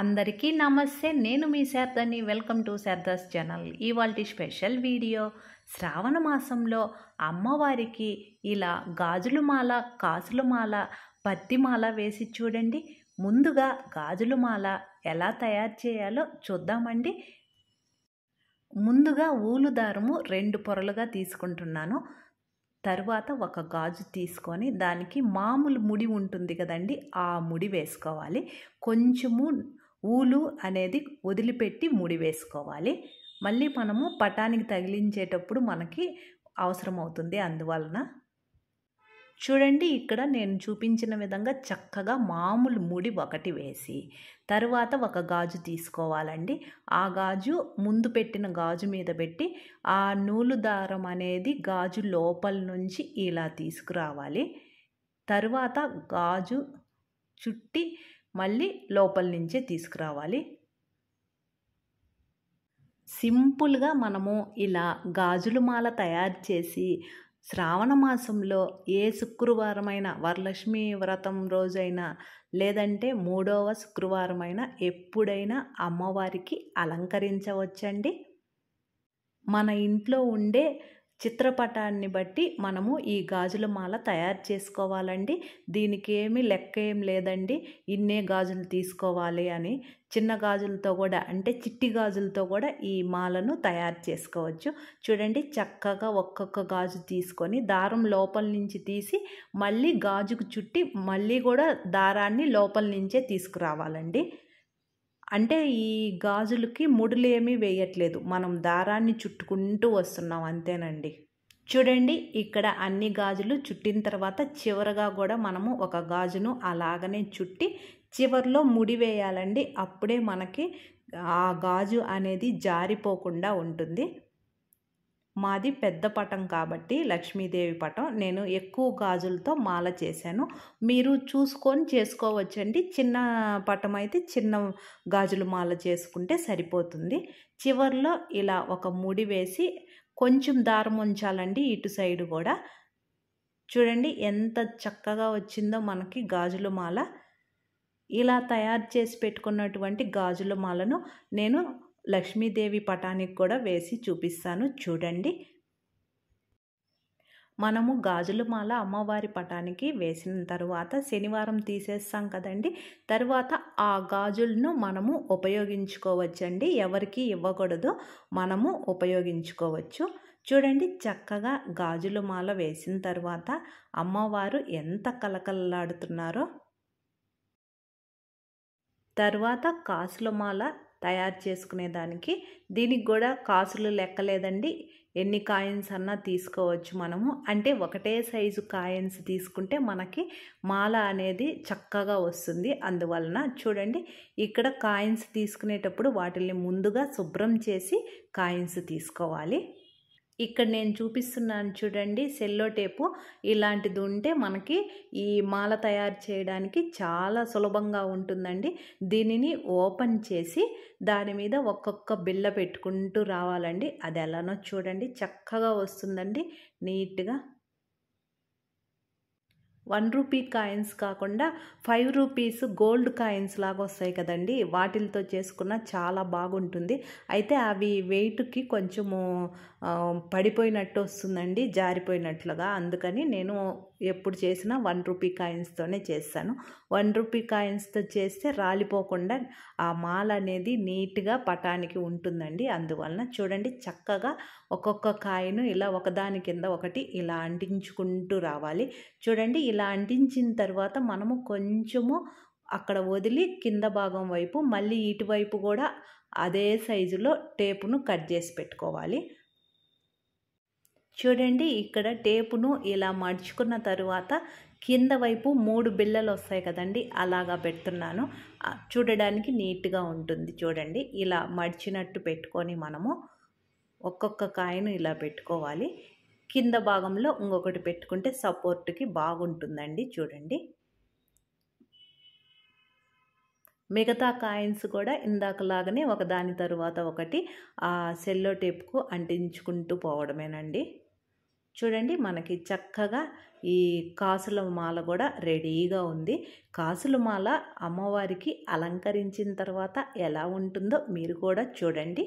అందరికీ నమస్తే నేను మీ శారదని వెల్కమ్ టు శారదాస్ ఛానల్ ఇవాళ స్పెషల్ వీడియో శ్రావణ మాసంలో అమ్మవారికి ఇలా గాజుల మాల కాసుల మాల పత్తి మాల వేసి చూడండి ముందుగా గాజుల మాల ఎలా తయారు చేయాలో చూద్దామండి ముందుగా ఊలు దారము రెండు పొరలుగా తీసుకుంటున్నాను తరువాత ఒక గాజు తీసుకొని దానికి మామూలు ముడి ఉంటుంది కదండి ఆ ముడి వేసుకోవాలి కొంచెము ఊలు అనేది వదిలిపెట్టి ముడివేసుకోవాలి మళ్ళీ మనము పటానికి తగిలించేటప్పుడు మనకి అవసరం అవుతుంది అందువలన చూడండి ఇక్కడ నేను చూపించిన విధంగా చక్కగా మామూలు ముడి ఒకటి వేసి తరువాత ఒక గాజు తీసుకోవాలండి ఆ గాజు ముందు పెట్టిన గాజు మీద పెట్టి ఆ నూలు దారం అనేది గాజు లోపల నుంచి ఇలా తీసుకురావాలి తరువాత గాజు చుట్టి మళ్ళీ లోపల నుంచే తీసుకురావాలి సింపుల్గా మనము ఇలా గాజులు మాల తయారు చేసి శ్రావణ మాసంలో ఏ శుక్రవారమైన వరలక్ష్మి వ్రతం రోజైనా లేదంటే మూడవ శుక్రవారమైన ఎప్పుడైనా అమ్మవారికి అలంకరించవచ్చండి మన ఇంట్లో ఉండే చిత్రపటాన్ని బట్టి మనము ఈ గాజుల మాల తయారు చేసుకోవాలండి దీనికి ఏమి లెక్క ఏం లేదండి ఇన్నే గాజులు తీసుకోవాలి అని చిన్న గాజులతో కూడా అంటే చిట్టి గాజులతో కూడా ఈ మాలను తయారు చేసుకోవచ్చు చూడండి చక్కగా ఒక్కొక్క గాజు తీసుకొని దారం లోపల నుంచి తీసి మళ్ళీ గాజుకు చుట్టి మళ్ళీ కూడా దారాన్ని లోపల నుంచే తీసుకురావాలండి అంటే ఈ గాజులకి ముడులేమీ వేయట్లేదు మనం దారాన్ని చుట్టుకుంటూ వస్తున్నాం అంతేనండి చూడండి ఇక్కడ అన్ని గాజులు చుట్టిన తర్వాత చివరగా కూడా మనము ఒక గాజును అలాగనే చుట్టి చివరిలో ముడి వేయాలండి అప్పుడే మనకి ఆ గాజు అనేది జారిపోకుండా ఉంటుంది మాది పెద్ద పటం కాబట్టి లక్ష్మీదేవి పటం నేను ఎక్కువ గాజులతో మాల చేశాను మీరు చూసుకొని చేసుకోవచ్చండి చిన్న పటం అయితే చిన్న గాజులు మాల చేసుకుంటే సరిపోతుంది చివరిలో ఇలా ఒక ముడి వేసి కొంచెం దారం ఉంచాలండి ఇటు సైడ్ కూడా చూడండి ఎంత చక్కగా వచ్చిందో మనకి గాజుల మాల ఇలా తయారు చేసి పెట్టుకున్నటువంటి గాజుల మాలను నేను లక్ష్మీదేవి పటానికి కూడా వేసి చూపిస్తాను చూడండి మనము గాజుల మాల అమ్మవారి పటానికి వేసిన తర్వాత శనివారం తీసేస్తాం కదండి తర్వాత ఆ గాజులను మనము ఉపయోగించుకోవచ్చండి ఎవరికి ఇవ్వకూడదు మనము ఉపయోగించుకోవచ్చు చూడండి చక్కగా గాజుల మాల వేసిన తర్వాత అమ్మవారు ఎంత కలకలలాడుతున్నారో తర్వాత కాసులమాల తయారు చేసుకునే దానికి దీనికి కూడా కాసులు లెక్కలేదండి ఎన్ని కాయిన్స్ అన్నా తీసుకోవచ్చు మనము అంటే ఒకటే సైజు కాయిన్స్ తీసుకుంటే మనకి మాల అనేది చక్కగా వస్తుంది అందువలన చూడండి ఇక్కడ కాయిన్స్ తీసుకునేటప్పుడు వాటిని ముందుగా శుభ్రం చేసి కాయిన్స్ తీసుకోవాలి ఇక్కడ నేను చూపిస్తున్నాను చూడండి సెల్లో టేపు ఇలాంటిది ఉంటే మనకి ఈ మాల తయారు చేయడానికి చాలా సులభంగా ఉంటుందండి దీనిని ఓపెన్ చేసి దాని మీద ఒక్కొక్క బిల్ల పెట్టుకుంటూ రావాలండి అది ఎలానో చూడండి చక్కగా వస్తుందండి నీట్గా వన్ రూపీ కాయిన్స్ కాకుండా ఫైవ్ రూపీస్ గోల్డ్ కాయిన్స్ లాగా వస్తాయి కదండి వాటిలతో చేసుకున్న చాలా బాగుంటుంది అయితే అవి వెయిట్కి కొంచెము పడిపోయినట్టు వస్తుందండి జారిపోయినట్లుగా అందుకని నేను ఎప్పుడు చేసినా వన్ రూపీ కాయిన్స్తోనే చేస్తాను వన్ రూపీ కాయిన్స్తో చేస్తే రాలిపోకుండా ఆ మాల అనేది నీట్గా పటానికి ఉంటుందండి అందువలన చూడండి చక్కగా ఒక్కొక్క కాయను ఇలా ఒకదాని కింద ఒకటి ఇలా అంటించుకుంటూ రావాలి చూడండి ఇలా అంటించిన తర్వాత మనము కొంచెము అక్కడ వదిలి కింద భాగం వైపు మళ్ళీ ఇటువైపు కూడా అదే సైజులో టేపును కట్ చేసి పెట్టుకోవాలి చూడండి ఇక్కడ టేపును ఇలా మడుచుకున్న తరువాత కింద వైపు మూడు బిళ్ళలు వస్తాయి కదండి అలాగా పెడుతున్నాను చూడడానికి నీట్గా ఉంటుంది చూడండి ఇలా మడిచినట్టు పెట్టుకొని మనము ఒక్కొక్క కాయను ఇలా పెట్టుకోవాలి కింద భాగంలో ఇంకొకటి పెట్టుకుంటే సపోర్ట్కి బాగుంటుందండి చూడండి మిగతా కాయిన్స్ కూడా ఇందాకలాగానే ఒకదాని తరువాత ఒకటి సెల్లో టేప్కు అంటించుకుంటూ పోవడమేనండి చూడండి మనకి చక్కగా ఈ కాసుల మాల కూడా రెడీగా ఉంది కాసుల మాల అమ్మవారికి అలంకరించిన తర్వాత ఎలా ఉంటుందో మీరు కూడా చూడండి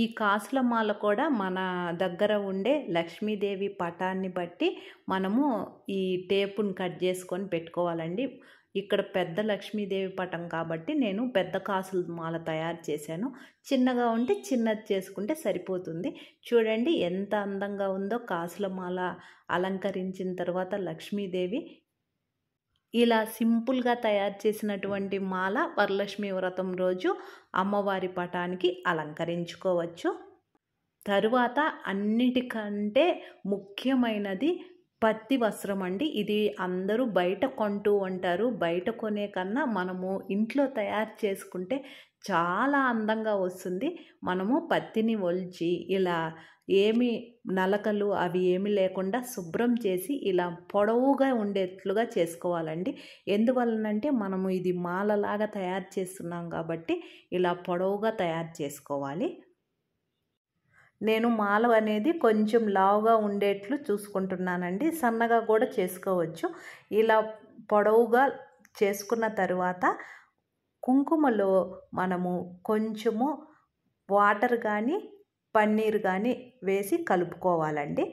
ఈ కాసుల మాల కూడా మన దగ్గర ఉండే లక్ష్మీదేవి పటాన్ని బట్టి మనము ఈ టేపును కట్ చేసుకొని పెట్టుకోవాలండి ఇక్కడ పెద్ద లక్ష్మీదేవి పటం కాబట్టి నేను పెద్ద కాసుల మాల తయారు చేశాను చిన్నగా ఉంటే చిన్నది చేసుకుంటే సరిపోతుంది చూడండి ఎంత అందంగా ఉందో కాసుల మాల అలంకరించిన తర్వాత లక్ష్మీదేవి ఇలా సింపుల్గా తయారు చేసినటువంటి మాల వరలక్ష్మి వ్రతం రోజు అమ్మవారి పటానికి అలంకరించుకోవచ్చు తరువాత అన్నిటికంటే ముఖ్యమైనది పత్తి వస్త్రం అండి ఇది అందరూ బయట కొంటూ ఉంటారు బయట కొనే కన్నా మనము ఇంట్లో తయారు చేసుకుంటే చాలా అందంగా వస్తుంది మనము పత్తిని ఒలిచి ఇలా ఏమి నలకలు అవి ఏమి లేకుండా శుభ్రం చేసి ఇలా పొడవుగా ఉండేట్లుగా చేసుకోవాలండి ఎందువలనంటే మనము ఇది మాలలాగా తయారు చేస్తున్నాం కాబట్టి ఇలా పొడవుగా తయారు చేసుకోవాలి నేను మాల అనేది కొంచెం లావుగా ఉండేట్లు చూసుకుంటున్నానండి సన్నగా కూడా చేసుకోవచ్చు ఇలా పొడవుగా చేసుకున్న తర్వాత కుంకుమలో మనము కొంచెము వాటర్ కానీ పన్నీర్ కానీ వేసి కలుపుకోవాలండి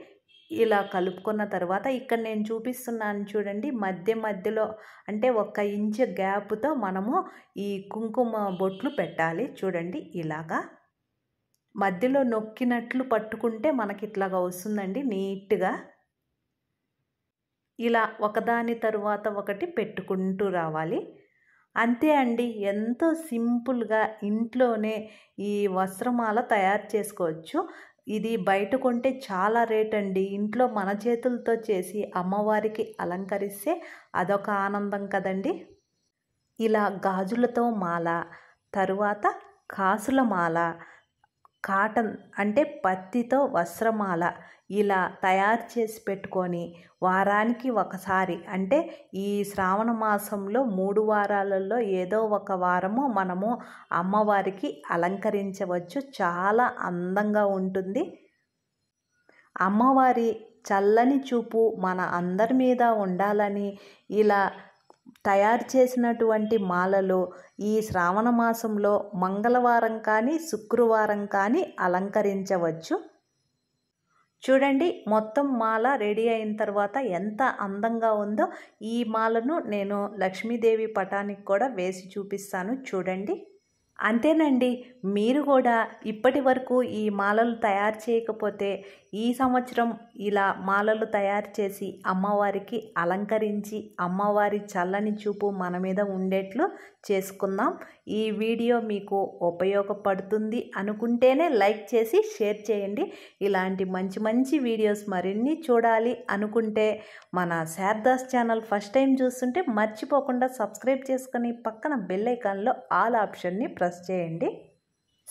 ఇలా కలుపుకున్న తర్వాత ఇక్కడ నేను చూపిస్తున్నాను చూడండి మధ్య మధ్యలో అంటే ఒక ఇంచు గ్యాప్తో మనము ఈ కుంకుమ బొట్లు పెట్టాలి చూడండి ఇలాగా మధ్యలో నొక్కినట్లు పట్టుకుంటే మనకి ఇట్లాగా వస్తుందండి నీట్గా ఇలా ఒకదాని తరువాత ఒకటి పెట్టుకుంటూ రావాలి అంతే అండి ఎంతో సింపుల్గా ఇంట్లోనే ఈ వస్త్రమాల తయారు చేసుకోవచ్చు ఇది బయట కొంటే చాలా రేట్ అండి ఇంట్లో మన చేతులతో చేసి అమ్మవారికి అలంకరిస్తే అదొక ఆనందం కదండి ఇలా గాజులతో మాల తరువాత కాసుల మాల కాటన్ అంటే పత్తితో వస్త్రమాల ఇలా తయారు చేసి పెట్టుకొని వారానికి ఒకసారి అంటే ఈ శ్రావణ మాసంలో మూడు వారాలలో ఏదో ఒక వారము మనము అమ్మవారికి అలంకరించవచ్చు చాలా అందంగా ఉంటుంది అమ్మవారి చల్లని చూపు మన అందరి మీద ఉండాలని ఇలా తయారు చేసినటువంటి మాలలు ఈ శ్రావణ మాసంలో మంగళవారం కానీ శుక్రవారం కానీ అలంకరించవచ్చు చూడండి మొత్తం మాల రెడీ అయిన తర్వాత ఎంత అందంగా ఉందో ఈ మాలను నేను లక్ష్మీదేవి పటానికి కూడా వేసి చూపిస్తాను చూడండి అంతేనండి మీరు కూడా ఇప్పటి వరకు ఈ మాలలు తయారు చేయకపోతే ఈ సంవత్సరం ఇలా మాలలు తయారు చేసి అమ్మవారికి అలంకరించి అమ్మవారి చల్లని చూపు మన మీద ఉండేట్లు చేసుకుందాం ఈ వీడియో మీకు ఉపయోగపడుతుంది అనుకుంటేనే లైక్ చేసి షేర్ చేయండి ఇలాంటి మంచి మంచి వీడియోస్ మరిన్ని చూడాలి అనుకుంటే మన శారదాస్ ఛానల్ ఫస్ట్ టైం చూస్తుంటే మర్చిపోకుండా సబ్స్క్రైబ్ చేసుకుని పక్కన బెల్లైకాన్లో ఆల్ ఆప్షన్ని ప్రెస్ సబ్స్క్రైబ్ చేయండి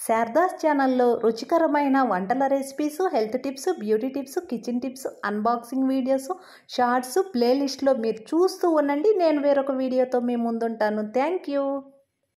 శారదాస్ ఛానల్లో రుచికరమైన వంటల recipes health tips beauty tips kitchen tips unboxing videos shorts ప్లేలిస్ట్లో మీరు చూస్తూ ఉండండి నేను వేరొక వీడియోతో మీ ముందుంటాను థ్యాంక్ యూ